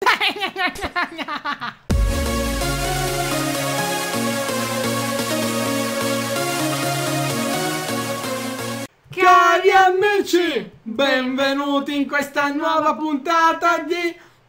Cari amici, benvenuti in questa nuova puntata di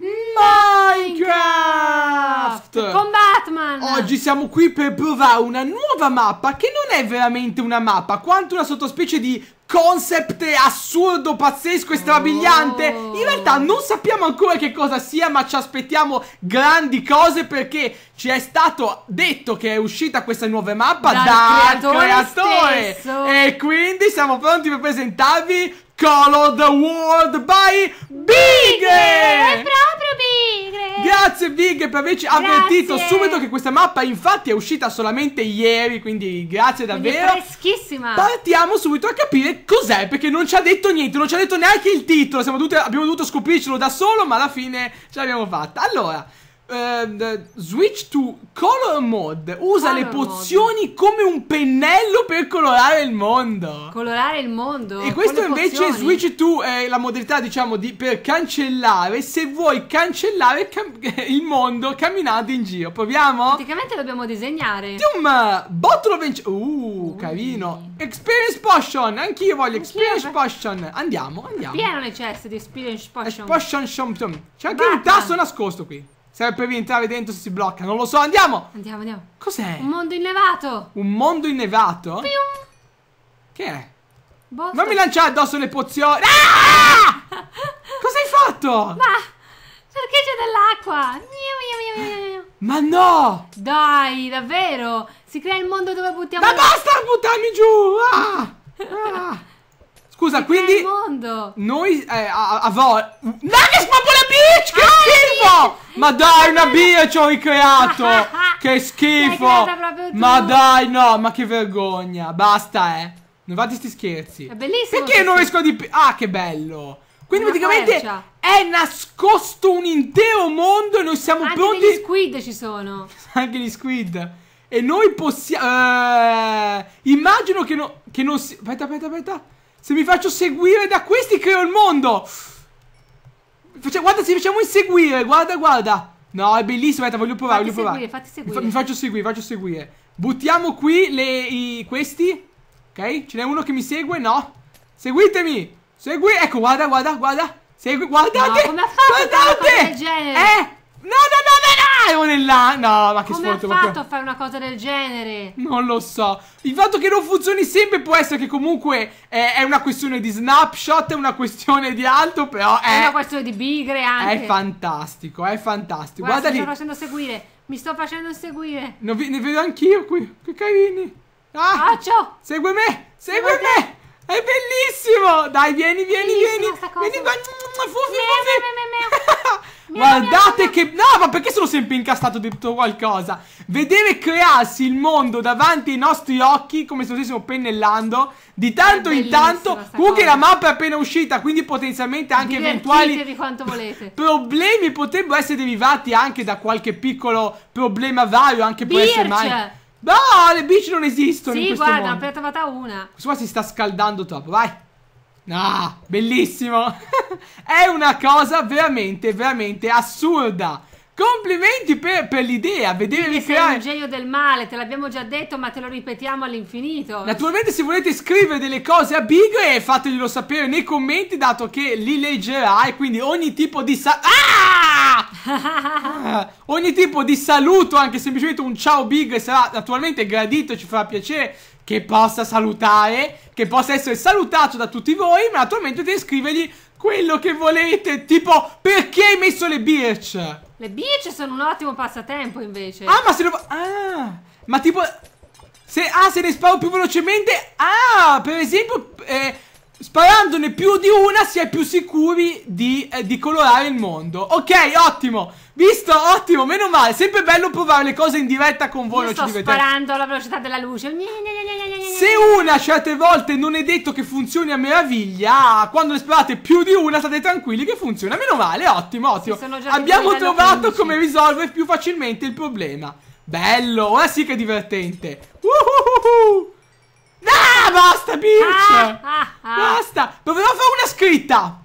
Minecraft con Batman. Oggi siamo qui per provare una nuova mappa che non è veramente una mappa, quanto una sottospecie di concept assurdo, pazzesco e strabiliante. Oh. In realtà non sappiamo ancora che cosa sia, ma ci aspettiamo grandi cose perché ci è stato detto che è uscita questa nuova mappa dal, dal creatore. creatore. E quindi siamo pronti per presentarvi Call of the World by Big! Big per averci grazie. avvertito subito che questa mappa infatti è uscita solamente ieri, quindi grazie davvero. Quindi freschissima. Partiamo subito a capire cos'è, perché non ci ha detto niente, non ci ha detto neanche il titolo, dovuti, abbiamo dovuto scoprircelo da solo, ma alla fine ce l'abbiamo fatta. Allora... Uh, switch to color mode. Usa color le pozioni mode. come un pennello per colorare il mondo. Colorare il mondo. E questo invece pozioni? switch to eh, la modalità, diciamo, di, per cancellare. Se vuoi cancellare cam il mondo camminando in giro. Proviamo? Praticamente dobbiamo disegnare. Tium! Bottle of Uh, Ui. carino. Experience Potion. Anch'io voglio Anch Experience per... Potion. Andiamo, andiamo. Pieno le ceste di Experience Potion. Experience Potion. C'è anche Bata. un tasto nascosto qui. Sempre per entrare dentro se si blocca. Non lo so, andiamo! Andiamo, andiamo. Cos'è? Un mondo innevato. Un mondo innevato? Pium. Che è? Bosta. Non mi lanciare addosso le pozioni. Ah! Cosa hai fatto? Ma perché c'è dell'acqua? Ma no! Dai, davvero? Si crea il mondo dove buttiamo... Ma basta buttarmi giù! Ah! Ah! Scusa, e quindi. Noi. Eh, a, a vol. No, che spopola bitch! Che ah, schifo! Ma dai, una birra ho ricreato! che schifo! Ma dai, no, ma che vergogna! Basta, eh! Non fate sti scherzi. È bellissimo. Perché non riesco a di. Ah, che bello! Quindi una praticamente quercia. è nascosto un intero mondo e noi siamo Anche pronti. Anche gli squid ci sono. Anche gli squid. E noi possiamo. Eh, immagino che, no... che non si. Aspetta, aspetta, aspetta. Se mi faccio seguire da questi creo il mondo Facciamo, Guarda se facciamo inseguire Guarda guarda No è bellissimo Aspetta voglio provare fatti voglio seguire, provare. Fatti seguire. Mi, fa mi, faccio seguire faccio seguire Buttiamo qui le, i, questi Ok Ce n'è uno che mi segue No Seguitemi Segui Ecco guarda guarda guarda Segui Guardate no, come ha fatto Guardate Eh Lion è No, ma che sfortuna. sforzo. Come ha fatto a fare una cosa del genere? Non lo so. Il fatto che non funzioni sempre può essere che comunque eh, è una questione di snapshot, è una questione di alto, però è... è una questione di bigre anche. È fantastico, è fantastico. Guarda, Guarda lì. Mi sto facendo seguire. Mi sto facendo seguire. No, vi, ne vedo anch'io qui. Che carini. Ah, Faccio. Segue me. Segue me. È bellissimo! Dai, vieni, vieni, bellissima vieni! Vieni qua! Fufi, fufi! Guardate che... No, ma perché sono sempre incastrato dentro qualcosa? Vedere crearsi il mondo davanti ai nostri occhi, come se lo stessimo pennellando, di tanto in tanto. Comunque cosa. la mappa è appena uscita, quindi potenzialmente anche eventuali... problemi potrebbero essere derivati anche da qualche piccolo problema vario, anche può essere mai... No, le bici non esistono sì, guarda, mondo. ne ho trovata una. Questo qua si sta scaldando troppo, vai. No, ah, bellissimo. è una cosa veramente, veramente assurda. Complimenti per, per l'idea, vedere Quindi ricreare. Sei genio del male, te l'abbiamo già detto, ma te lo ripetiamo all'infinito. Naturalmente, se volete scrivere delle cose a Big, eh, fateglielo sapere nei commenti, dato che li leggerà. E quindi ogni tipo di sa. ah! Ogni tipo di saluto, anche semplicemente un ciao Big, sarà naturalmente gradito, ci farà piacere che possa salutare, che possa essere salutato da tutti voi, ma naturalmente scrivergli quello che volete, tipo perché hai messo le birch? Le birch sono un ottimo passatempo invece. Ah, ma se lo... Ah, ma tipo... Se, ah, se ne sparo più velocemente... Ah, per esempio... Eh, Sparandone più di una si è più sicuri di, eh, di, colorare il mondo Ok, ottimo Visto? Ottimo, meno male Sempre bello provare le cose in diretta con voi Io sto sparando alla velocità della luce Se una certe volte non è detto che funzioni a meraviglia Quando ne sparate più di una state tranquilli che funziona Meno male, ottimo, ottimo Abbiamo trovato come risolvere più facilmente il problema Bello, ora sì che è divertente Uhuhuhu Ah, basta, Pirce! Ah, ah, ah, basta! Dovevamo fare una scritta!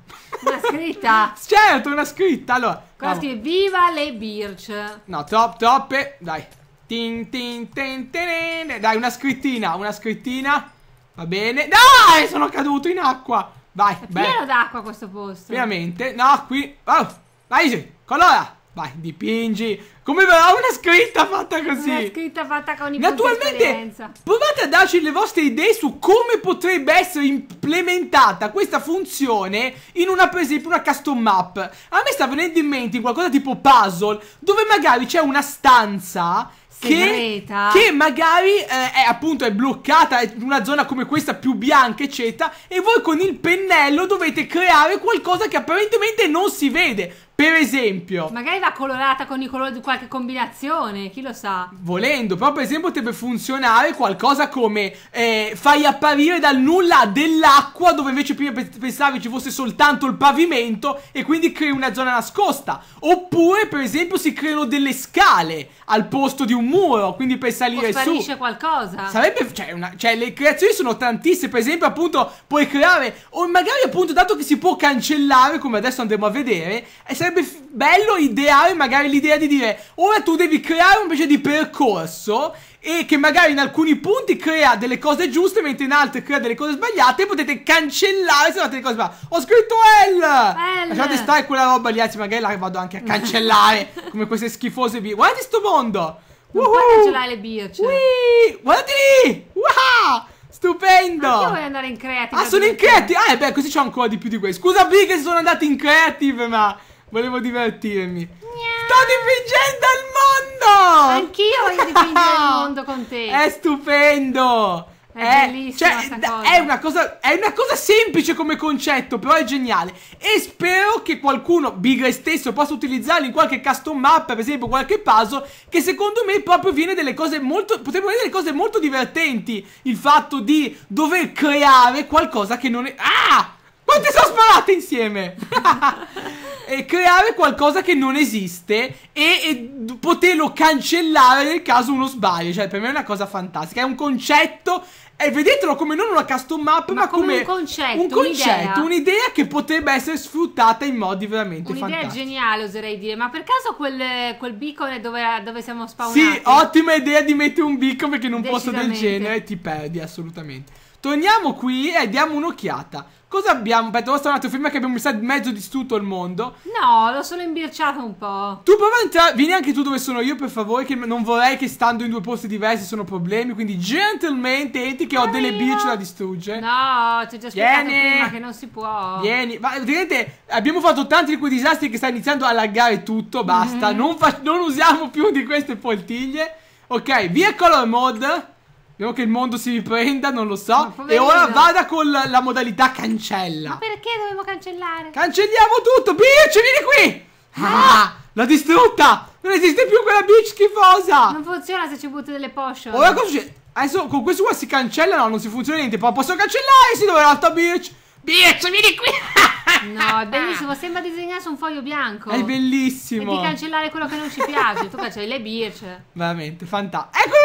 Una scritta? certo, una scritta! Allora, Cosa scrive? Viva le Birch! No, top, troppe! Dai! Tin, tin, tin, tin, Dai, una scrittina, una scrittina! Va bene! Dai, sono caduto in acqua! Vai, È pieno d'acqua questo posto! Veramente? No, qui... Oh, vai, colora! Vai, dipingi. Come va? Ah, una scritta fatta così. Una scritta fatta con i Naturalmente, provate a darci le vostre idee su come potrebbe essere implementata questa funzione in una, per esempio, una custom map. A me sta venendo in mente qualcosa tipo puzzle, dove magari c'è una stanza che, che, magari eh, è appunto è bloccata in una zona come questa più bianca eccetera e voi con il pennello dovete creare qualcosa che apparentemente non si vede per esempio magari va colorata con i colori di qualche combinazione chi lo sa volendo però per esempio potrebbe funzionare qualcosa come eh, fai apparire dal nulla dell'acqua dove invece prima pensavi ci fosse soltanto il pavimento e quindi crei una zona nascosta oppure per esempio si creano delle scale al posto di un muro, quindi per salire su. Sparisce qualcosa. Sarebbe, cioè, una, cioè, le creazioni sono tantissime. Per esempio, appunto, puoi creare, o magari, appunto, dato che si può cancellare, come adesso andremo a vedere, e eh, sarebbe bello ideare magari l'idea di dire, ora tu devi creare un invece di percorso e che magari in alcuni punti crea delle cose giuste mentre in altri crea delle cose sbagliate e potete cancellare se fate le cose sbagliate ho scritto L, L. lasciate stare quella roba lì anzi magari la vado anche a cancellare come queste schifose video guardate sto mondo non puoi cancellare le birce. Cioè. Whee! Guardate lì! Wow! Stupendo! Anche io voglio andare in creative. Ah, sono in creative! Ah, eh, beh, così c'ho ancora di più di questo. Scusavi che sono andato in creative, ma volevo divertirmi. Nya. Sto dipingendo il mondo! Anch'io voglio dipingere il mondo con te. È stupendo! È, eh, cioè, è, una cosa, è una cosa semplice come concetto, però è geniale. E spero che qualcuno, Bigre stesso, possa utilizzarlo in qualche custom map, per esempio qualche puzzle, che secondo me proprio viene delle cose molto, potrebbero delle cose molto divertenti. Il fatto di dover creare qualcosa che non è... Ah! Quante sono sparati insieme? e creare qualcosa che non esiste e, e, poterlo cancellare nel caso uno sbaglio. Cioè, per me è una cosa fantastica. È un concetto e vedetelo come non una custom map, ma, ma come, come, un concetto, un concetto un'idea. Un che potrebbe essere sfruttata in modi veramente un fantastici. Un'idea geniale, oserei dire. Ma per caso quel, quel beacon è dove, dove, siamo spawnati? Sì, ottima idea di mettere un beacon perché in un posto del genere ti perdi assolutamente. Torniamo qui e diamo un'occhiata. Cosa abbiamo? Aspetta, mostra un altro film che abbiamo mi mezzo distrutto il mondo. No, l'ho solo imbirciato un po'. Tu prova a entrare, vieni anche tu dove sono io per favore, che non vorrei che stando in due posti diversi sono problemi, quindi gentilmente entri che ho delle birce da distruggere. No, ti ho già spiegato vieni. prima che non si può. Vieni, ma vedete, abbiamo fatto tanti di quei disastri che sta iniziando a laggare tutto, basta. Mm -hmm. non, non usiamo più di queste poltiglie. Ok, via color mode. Speriamo che il mondo si riprenda, non lo so. E ora vada con la, la, modalità cancella. Ma perché dovevo cancellare? Cancelliamo tutto! Bitch, vieni qui! Ah, l'ha distrutta! Non esiste più quella bitch schifosa! Non funziona se ci butti delle potion. Ora cosa succede? Adesso con questo qua si cancella, no, non si funziona niente. Poi posso cancellare? Sì, dove è l'altra bitch? Bitch, vieni qui! no, è bellissimo, sembra disegnare su un foglio bianco. È bellissimo. E di cancellare quello che non ci piace. tu cancelli le bitch. Veramente, fantastico. Eccolo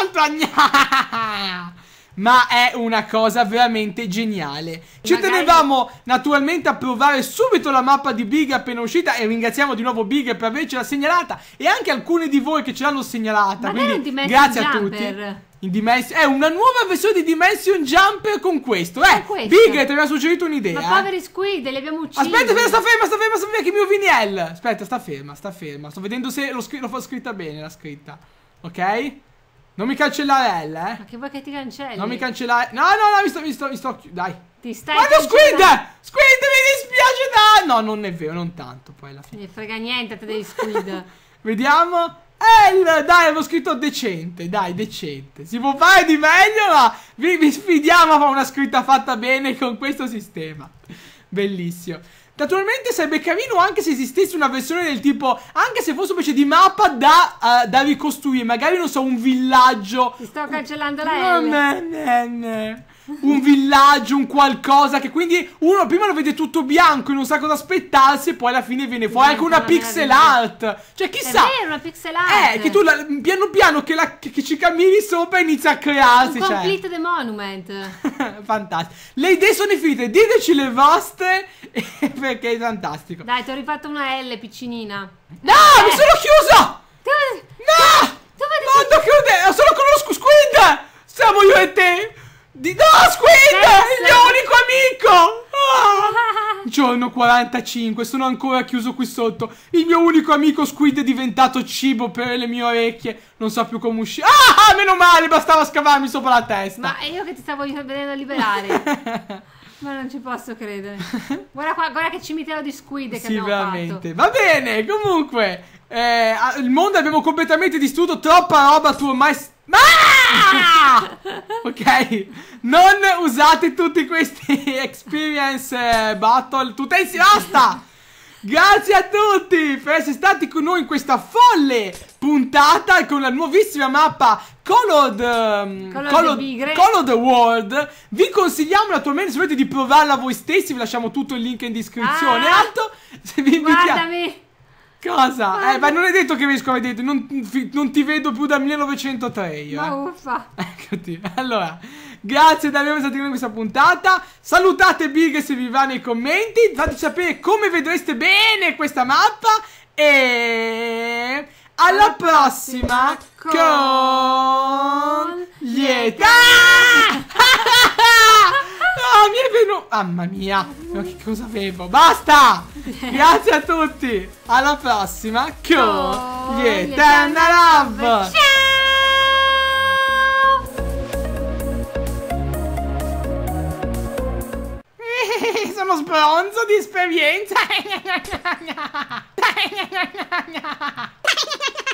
Altra! Ma è una cosa veramente geniale. Ci Magari... tenevamo naturalmente a provare subito la mappa di Big appena uscita e ringraziamo di nuovo Big per avercela segnalata e anche alcuni di voi che ce l'hanno segnalata. Magari quindi grazie Jumper. a tutti. In Dimension... È eh, una nuova versione di Dimension Jumper con questo. Eh, con eh, questo. Big ti aveva suggerito un'idea. Ma eh. poveri squid, li abbiamo uccisi. Aspetta, aspetta, sta ferma, sta ferma, sta ferma, che mio viniel. Aspetta, sta ferma, sta ferma. Sto vedendo se l'ho scr scritta bene la scritta. Ok? Non mi cancellare L, eh. Ma che vuoi che ti cancelli? Non mi cancellare. No, no, no, mi sto, mi sto, mi sto. Dai. Ti stai. Guarda Squid! Squid, mi dispiace da. No, non è vero, non tanto. Poi alla fine. Ne frega niente, te devi Squid. Vediamo. L, dai, avevo scritto decente, dai, decente. Si può fare di meglio, ma vi, vi sfidiamo a fare una scritta fatta bene con questo sistema. Bellissimo. Naturalmente sarebbe carino anche se esistesse una versione del tipo. Anche se fosse invece di mappa da, uh, da ricostruire. Magari non so, un villaggio. Ti sto cancellando la L. No, ne, ne, ne. un villaggio, un qualcosa che quindi uno prima lo vede tutto bianco e non sa cosa aspettarsi e poi alla fine viene fuori anche una pixel art. Cioè chissà. È vero, una pixel art. Eh, che tu la, piano piano che, la, che, che, ci cammini sopra inizia a crearsi. Un cioè. complete the monument. fantastico. Le idee sono finite, diteci le vostre perché è fantastico. Dai, ti ho rifatto una L piccinina. No, eh. mi sono chiusa! Dove... No! Dove ti... Mando, chiude! Sono con uno squid! Siamo io e te! Di no, Squid! Il mio unico amico! Ah! Giorno 45, sono ancora chiuso qui sotto. Il mio unico amico Squid è diventato cibo per le mie orecchie. Non so più come uscire. Ah, ah, meno male, bastava scavarmi sopra la testa. Ma è io che ti stavo venendo a liberare. Ma non ci posso credere. Guarda, qua, guarda che cimitero di squid che sì, abbiamo veramente. Fatto. Va bene, comunque. Eh, il mondo abbiamo completamente distrutto. Troppa roba, tu ormai Ah! ok, non usate tutti questi experience eh, battle tutti insieme, basta! Grazie a tutti per essere stati con noi in questa folle puntata con la nuovissima mappa Colored, um, Colored, Colored World. Vi consigliamo naturalmente se volete di provarla voi stessi, vi lasciamo tutto il link in descrizione ah! alto. Se vi invitiamo. Cosa? Eh, ma non è detto che riesco a vedere, non, non, ti vedo più dal 1903 io. Ma eh. uffa. Eccoti. Allora, grazie di avermi stato con questa puntata. Salutate Big se vi va nei commenti. Fate sapere come vedreste bene questa mappa. E... Alla prossima con... con... Lieta! mi è venuto. Mamma mia, ma che cosa avevo? Basta! Grazie a tutti! Alla prossima Ciao oh, gli Eterna Love! Ciao! sono sbronzo di esperienza.